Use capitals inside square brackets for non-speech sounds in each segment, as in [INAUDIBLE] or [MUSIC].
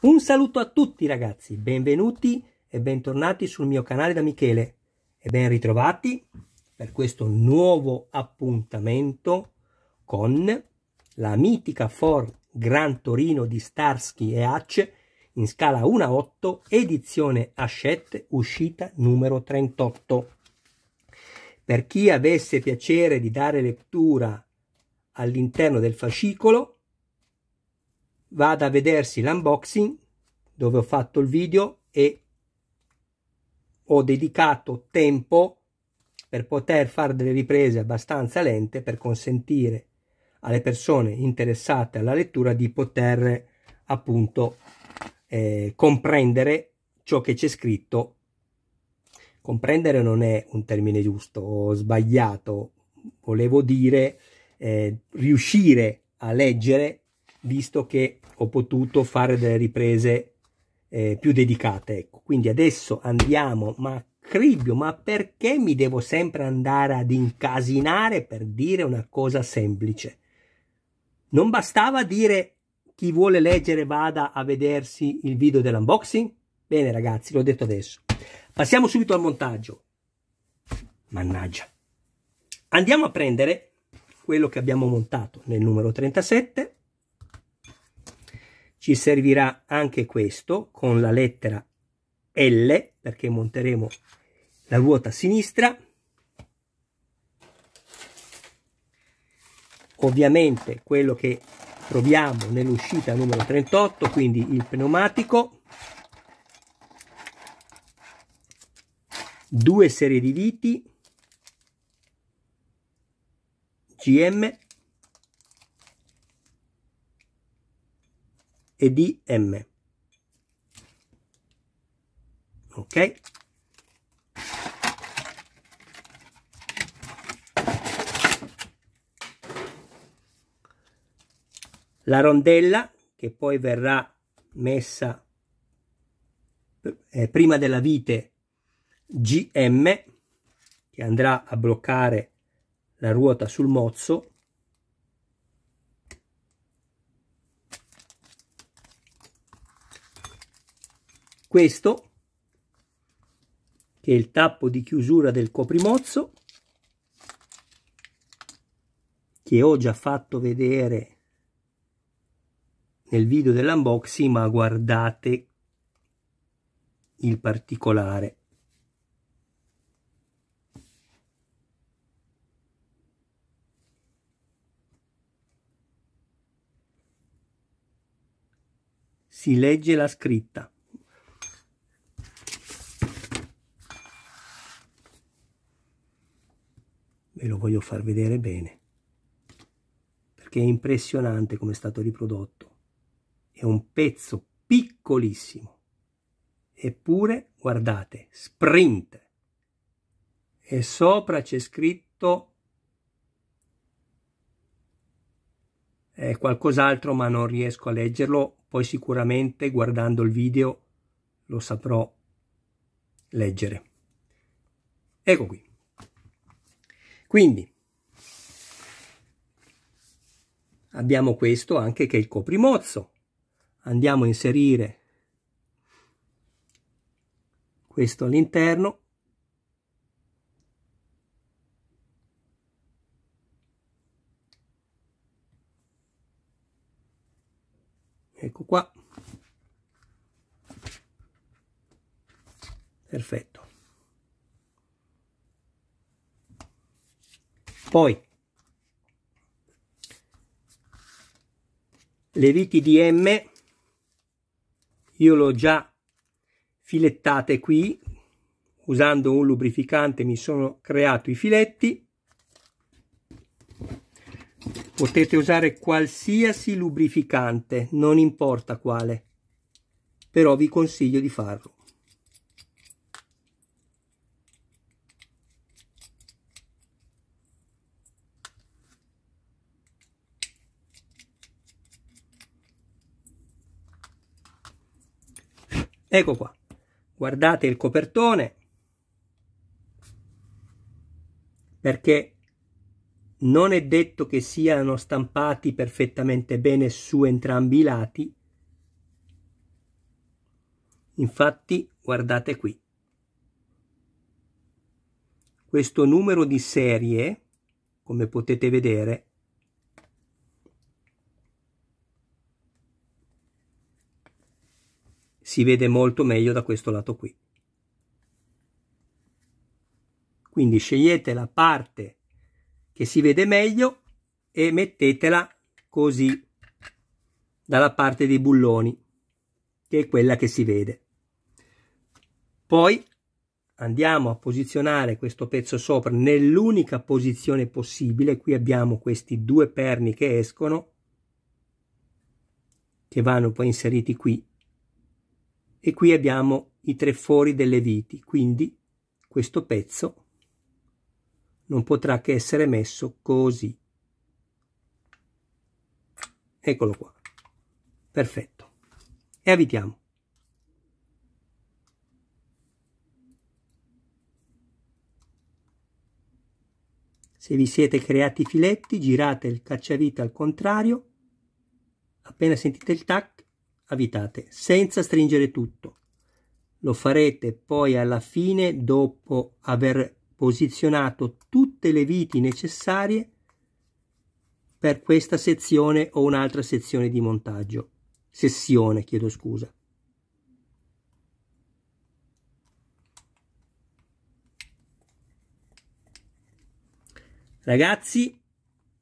Un saluto a tutti ragazzi, benvenuti e bentornati sul mio canale da Michele e ben ritrovati per questo nuovo appuntamento con la mitica Ford Gran Torino di Starsky e Hatch in scala 1-8 a edizione Hachette uscita numero 38. Per chi avesse piacere di dare lettura all'interno del fascicolo vada a vedersi l'unboxing dove ho fatto il video e ho dedicato tempo per poter fare delle riprese abbastanza lente per consentire alle persone interessate alla lettura di poter appunto eh, comprendere ciò che c'è scritto comprendere non è un termine giusto ho sbagliato volevo dire eh, riuscire a leggere visto che ho potuto fare delle riprese eh, più dedicate. Ecco. Quindi adesso andiamo, ma cribbio, ma perché mi devo sempre andare ad incasinare per dire una cosa semplice? Non bastava dire chi vuole leggere vada a vedersi il video dell'unboxing? Bene ragazzi, l'ho detto adesso. Passiamo subito al montaggio. Mannaggia. Andiamo a prendere quello che abbiamo montato nel numero 37 ci servirà anche questo con la lettera L perché monteremo la ruota sinistra ovviamente quello che troviamo nell'uscita numero 38 quindi il pneumatico due serie di viti GM e di M. Ok? La rondella che poi verrà messa eh, prima della vite GM che andrà a bloccare la ruota sul mozzo questo, che è il tappo di chiusura del coprimozzo, che ho già fatto vedere nel video dell'unboxing, ma guardate il particolare. si legge la scritta. ve lo voglio far vedere bene perché è impressionante come è stato riprodotto è un pezzo piccolissimo eppure guardate sprint e sopra c'è scritto eh, qualcos'altro ma non riesco a leggerlo poi sicuramente guardando il video lo saprò leggere ecco qui quindi abbiamo questo anche che è il coprimozzo. Andiamo a inserire questo all'interno. Ecco qua. Perfetto. Poi le viti di M io le ho già filettate qui usando un lubrificante mi sono creato i filetti potete usare qualsiasi lubrificante non importa quale però vi consiglio di farlo Ecco qua. Guardate il copertone perché non è detto che siano stampati perfettamente bene su entrambi i lati. Infatti, guardate qui. Questo numero di serie, come potete vedere, si vede molto meglio da questo lato qui. Quindi scegliete la parte che si vede meglio e mettetela così dalla parte dei bulloni, che è quella che si vede. Poi andiamo a posizionare questo pezzo sopra nell'unica posizione possibile. Qui abbiamo questi due perni che escono, che vanno poi inseriti qui e qui abbiamo i tre fori delle viti, quindi questo pezzo non potrà che essere messo così. Eccolo qua. Perfetto. E avvitiamo. Se vi siete creati i filetti, girate il cacciavite al contrario. Appena sentite il tac, avvitate senza stringere tutto. Lo farete poi alla fine dopo aver posizionato tutte le viti necessarie per questa sezione o un'altra sezione di montaggio. Sessione, chiedo scusa. Ragazzi,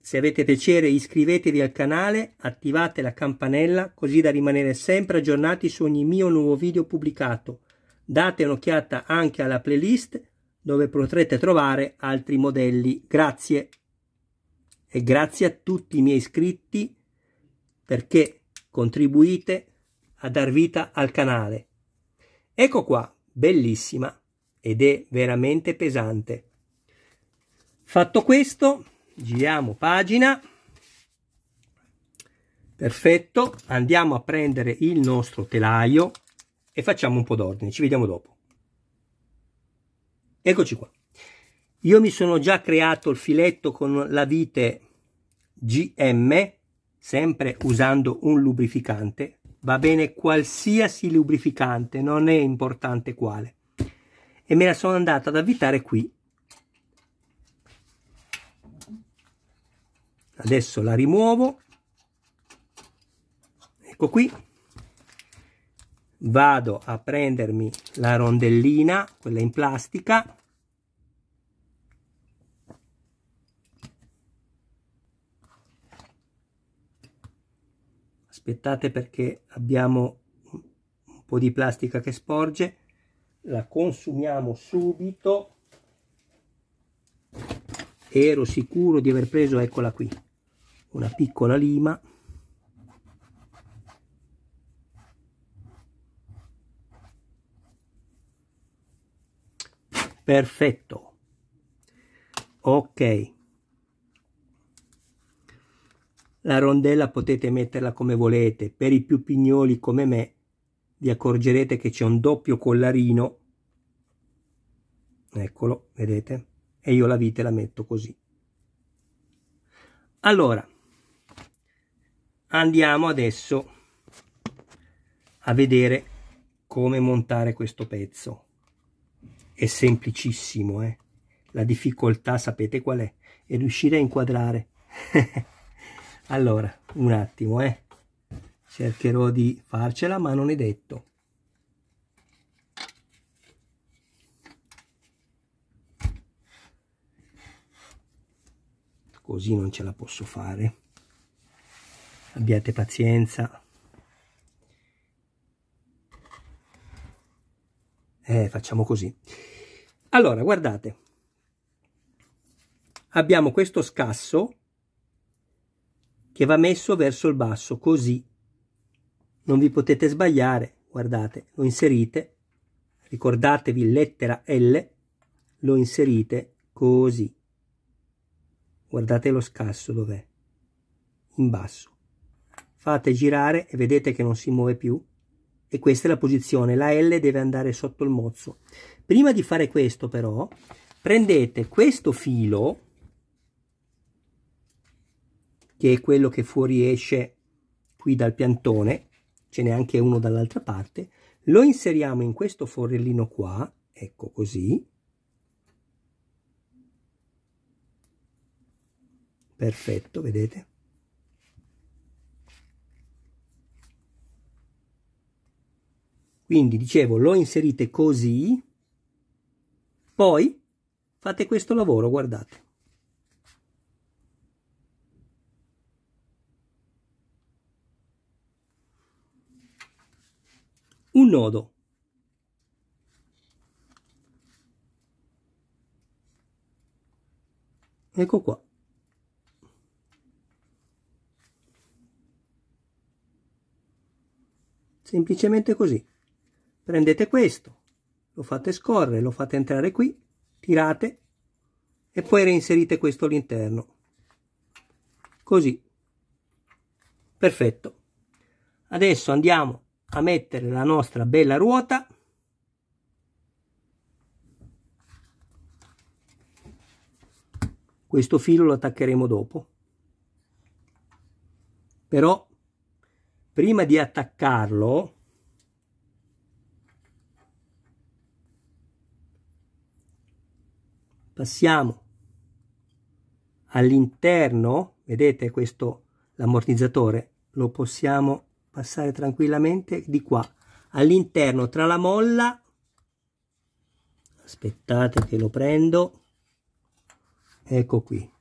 se avete piacere iscrivetevi al canale, attivate la campanella così da rimanere sempre aggiornati su ogni mio nuovo video pubblicato. Date un'occhiata anche alla playlist dove potrete trovare altri modelli. Grazie e grazie a tutti i miei iscritti perché contribuite a dar vita al canale. Ecco qua, bellissima ed è veramente pesante. Fatto questo, giriamo pagina perfetto andiamo a prendere il nostro telaio e facciamo un po d'ordine ci vediamo dopo eccoci qua io mi sono già creato il filetto con la vite gm sempre usando un lubrificante va bene qualsiasi lubrificante non è importante quale e me la sono andata ad avvitare qui adesso la rimuovo ecco qui vado a prendermi la rondellina quella in plastica aspettate perché abbiamo un po' di plastica che sporge la consumiamo subito ero sicuro di aver preso eccola qui una piccola lima perfetto ok la rondella potete metterla come volete per i più pignoli come me vi accorgerete che c'è un doppio collarino eccolo vedete e io la vite la metto così allora andiamo adesso a vedere come montare questo pezzo è semplicissimo eh? la difficoltà sapete qual è è riuscire a inquadrare [LAUGHS] allora un attimo eh? cercherò di farcela ma non è detto così non ce la posso fare abbiate pazienza. Eh, facciamo così. Allora, guardate, abbiamo questo scasso che va messo verso il basso, così. Non vi potete sbagliare, guardate, lo inserite, ricordatevi lettera L, lo inserite così. Guardate lo scasso dov'è, in basso fate girare e vedete che non si muove più e questa è la posizione la L deve andare sotto il mozzo prima di fare questo però prendete questo filo che è quello che fuoriesce qui dal piantone ce n'è anche uno dall'altra parte lo inseriamo in questo forellino qua ecco così perfetto vedete Quindi dicevo, lo inserite così, poi fate questo lavoro, guardate. Un nodo. Ecco qua. Semplicemente così prendete questo, lo fate scorrere, lo fate entrare qui, tirate e poi reinserite questo all'interno. Così. Perfetto. Adesso andiamo a mettere la nostra bella ruota. Questo filo lo attaccheremo dopo. Però prima di attaccarlo passiamo all'interno, vedete questo l'ammortizzatore, lo possiamo passare tranquillamente di qua, all'interno tra la molla, aspettate che lo prendo, ecco qui.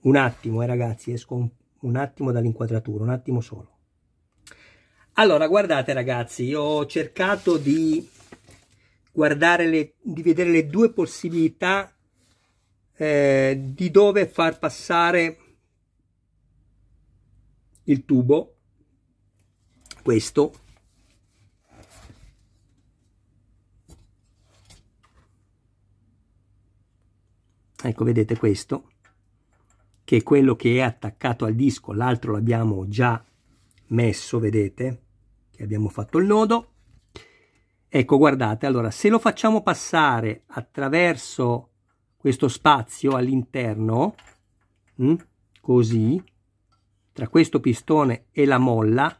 Un attimo, eh, ragazzi, esco un, un attimo dall'inquadratura, un attimo solo. Allora, guardate ragazzi, io ho cercato di guardare le, di vedere le due possibilità eh, di dove far passare il tubo questo ecco vedete questo che è quello che è attaccato al disco l'altro l'abbiamo già messo vedete che abbiamo fatto il nodo Ecco, guardate, allora, se lo facciamo passare attraverso questo spazio all'interno, mm, così, tra questo pistone e la molla,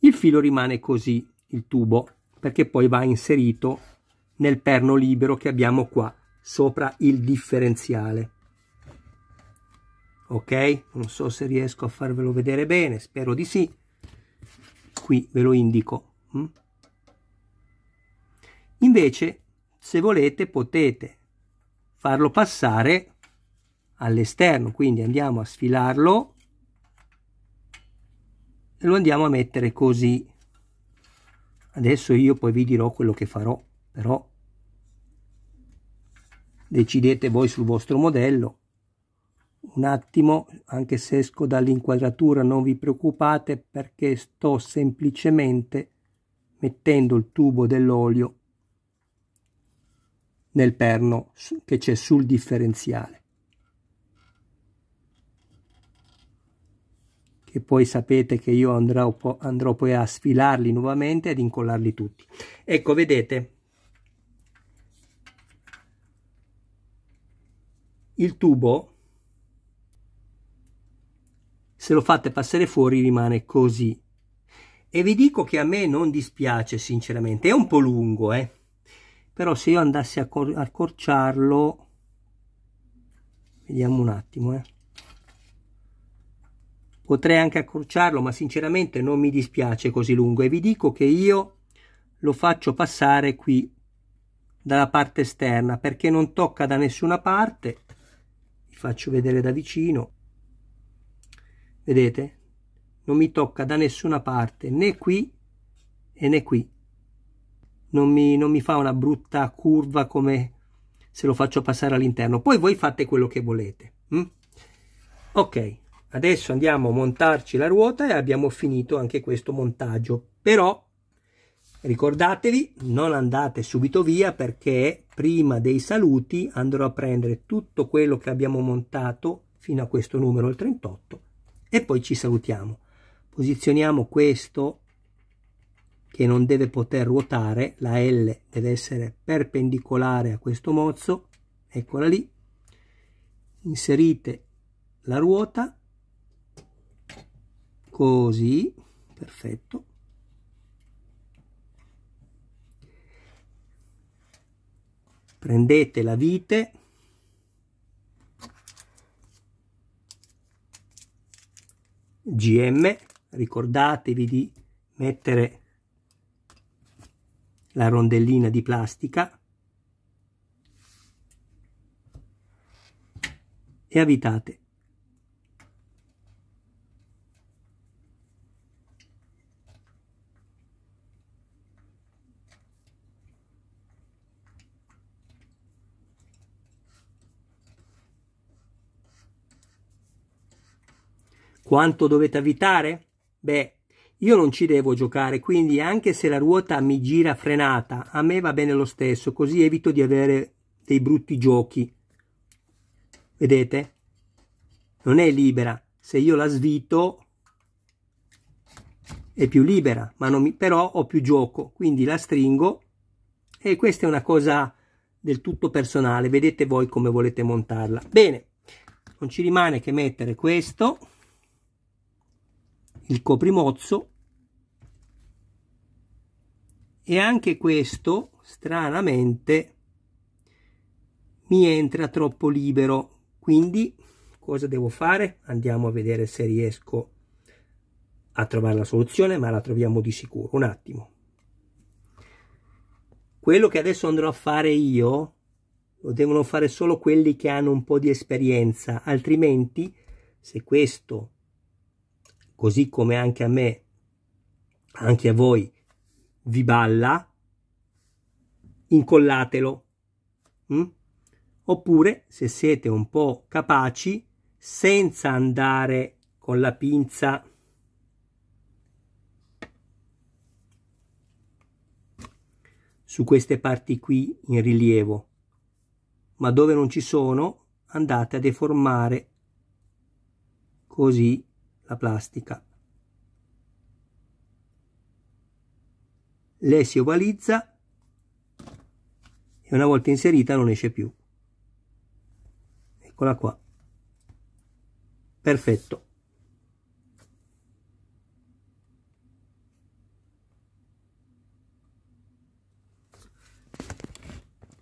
il filo rimane così, il tubo, perché poi va inserito nel perno libero che abbiamo qua, sopra il differenziale. Ok? Non so se riesco a farvelo vedere bene, spero di sì. Qui ve lo indico. Hm? Invece, se volete, potete farlo passare all'esterno, quindi andiamo a sfilarlo e lo andiamo a mettere così. Adesso io poi vi dirò quello che farò, però decidete voi sul vostro modello. Un attimo, anche se esco dall'inquadratura non vi preoccupate perché sto semplicemente mettendo il tubo dell'olio nel perno che c'è sul differenziale. Che poi sapete che io andrò, andrò poi a sfilarli nuovamente ad incollarli tutti. Ecco, vedete, il tubo, se lo fate passare fuori, rimane così. E vi dico che a me non dispiace, sinceramente. È un po' lungo, eh però se io andassi a accorciarlo vediamo un attimo eh. potrei anche accorciarlo ma sinceramente non mi dispiace così lungo e vi dico che io lo faccio passare qui dalla parte esterna perché non tocca da nessuna parte vi faccio vedere da vicino vedete non mi tocca da nessuna parte né qui e né qui non mi, non mi fa una brutta curva come se lo faccio passare all'interno. Poi voi fate quello che volete. Hm? Ok, adesso andiamo a montarci la ruota e abbiamo finito anche questo montaggio. Però ricordatevi, non andate subito via perché prima dei saluti andrò a prendere tutto quello che abbiamo montato fino a questo numero, il 38, e poi ci salutiamo. Posizioniamo questo che non deve poter ruotare, la L deve essere perpendicolare a questo mozzo, eccola lì, inserite la ruota, così, perfetto, prendete la vite, GM, ricordatevi di mettere la rondellina di plastica e avvitate. Quanto dovete avvitare? Beh, io non ci devo giocare, quindi anche se la ruota mi gira frenata, a me va bene lo stesso, così evito di avere dei brutti giochi. Vedete? Non è libera. Se io la svito è più libera, ma non mi, però ho più gioco, quindi la stringo e questa è una cosa del tutto personale, vedete voi come volete montarla. Bene, non ci rimane che mettere questo, il coprimozzo e anche questo stranamente mi entra troppo libero quindi cosa devo fare andiamo a vedere se riesco a trovare la soluzione ma la troviamo di sicuro un attimo quello che adesso andrò a fare io lo devono fare solo quelli che hanno un po' di esperienza altrimenti se questo così come anche a me anche a voi vi balla, incollatelo. Mm? Oppure, se siete un po' capaci, senza andare con la pinza su queste parti qui in rilievo, ma dove non ci sono andate a deformare così la plastica. lei si ovalizza e una volta inserita non esce più eccola qua perfetto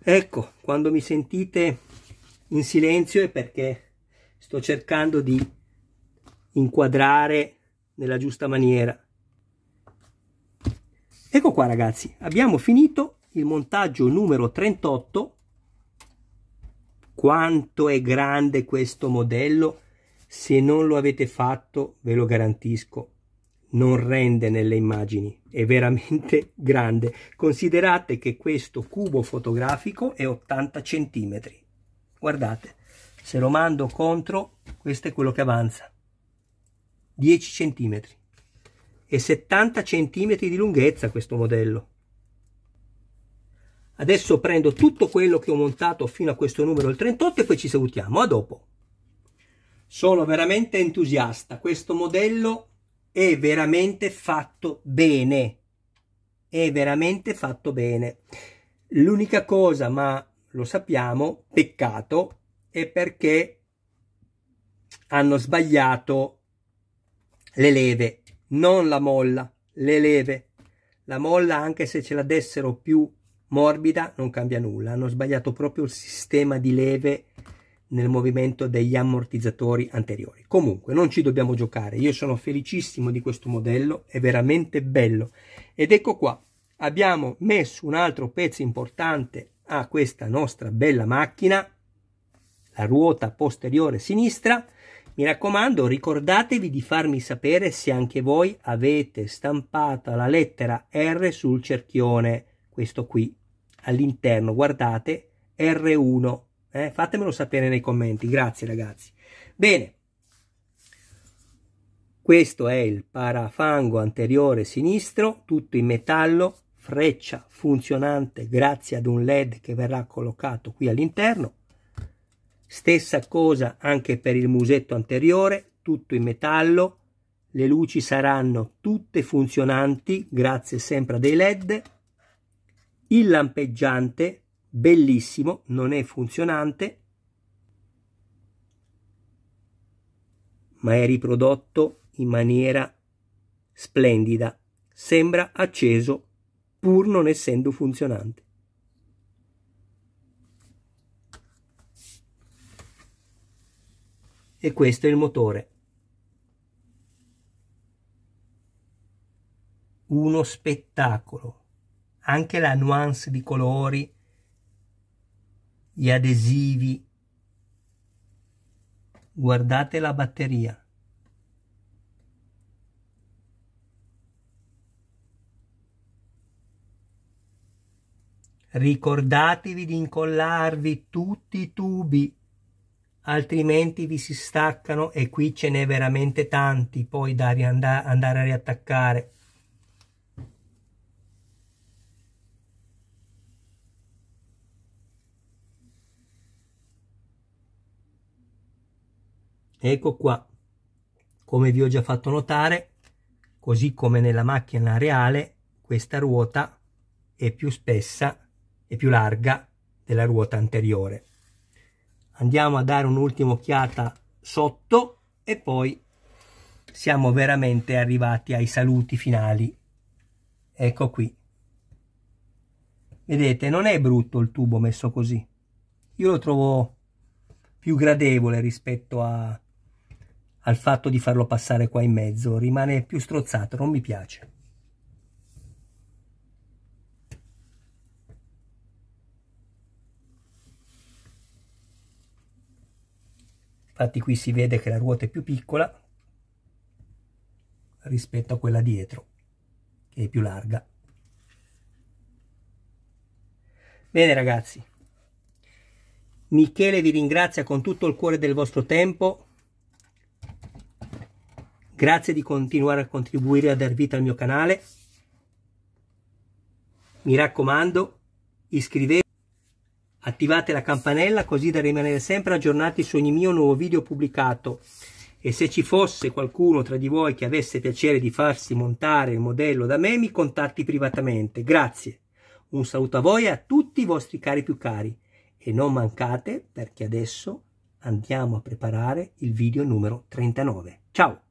ecco quando mi sentite in silenzio è perché sto cercando di inquadrare nella giusta maniera Ecco qua ragazzi, abbiamo finito il montaggio numero 38. Quanto è grande questo modello? Se non lo avete fatto, ve lo garantisco, non rende nelle immagini, è veramente [LAUGHS] grande. Considerate che questo cubo fotografico è 80 centimetri Guardate, se lo mando contro, questo è quello che avanza. 10 centimetri e 70 cm di lunghezza questo modello. Adesso prendo tutto quello che ho montato fino a questo numero il 38 e poi ci salutiamo, a dopo. Sono veramente entusiasta, questo modello è veramente fatto bene, è veramente fatto bene. L'unica cosa, ma lo sappiamo, peccato, è perché hanno sbagliato le leve non la molla, le leve. La molla, anche se ce la dessero più morbida, non cambia nulla. Hanno sbagliato proprio il sistema di leve nel movimento degli ammortizzatori anteriori. Comunque, non ci dobbiamo giocare. Io sono felicissimo di questo modello, è veramente bello. Ed ecco qua, abbiamo messo un altro pezzo importante a questa nostra bella macchina, la ruota posteriore sinistra, mi raccomando, ricordatevi di farmi sapere se anche voi avete stampato la lettera R sul cerchione, questo qui, all'interno, guardate, R1. Eh? Fatemelo sapere nei commenti, grazie ragazzi. Bene, questo è il parafango anteriore sinistro, tutto in metallo, freccia funzionante grazie ad un LED che verrà collocato qui all'interno. Stessa cosa anche per il musetto anteriore, tutto in metallo, le luci saranno tutte funzionanti grazie sempre a dei led, il lampeggiante bellissimo, non è funzionante, ma è riprodotto in maniera splendida, sembra acceso pur non essendo funzionante. e questo è il motore. Uno spettacolo. Anche la nuance di colori, gli adesivi. Guardate la batteria. Ricordatevi di incollarvi tutti i tubi altrimenti vi si staccano e qui ce n'è veramente tanti poi da andare a riattaccare ecco qua come vi ho già fatto notare così come nella macchina reale questa ruota è più spessa e più larga della ruota anteriore andiamo a dare un'ultima occhiata sotto e poi siamo veramente arrivati ai saluti finali ecco qui vedete non è brutto il tubo messo così io lo trovo più gradevole rispetto a, al fatto di farlo passare qua in mezzo rimane più strozzato non mi piace infatti qui si vede che la ruota è più piccola rispetto a quella dietro che è più larga bene ragazzi Michele vi ringrazia con tutto il cuore del vostro tempo grazie di continuare a contribuire a dar vita al mio canale mi raccomando iscrivetevi Attivate la campanella così da rimanere sempre aggiornati su ogni mio nuovo video pubblicato e se ci fosse qualcuno tra di voi che avesse piacere di farsi montare il modello da me mi contatti privatamente. Grazie. Un saluto a voi e a tutti i vostri cari più cari e non mancate perché adesso andiamo a preparare il video numero 39. Ciao!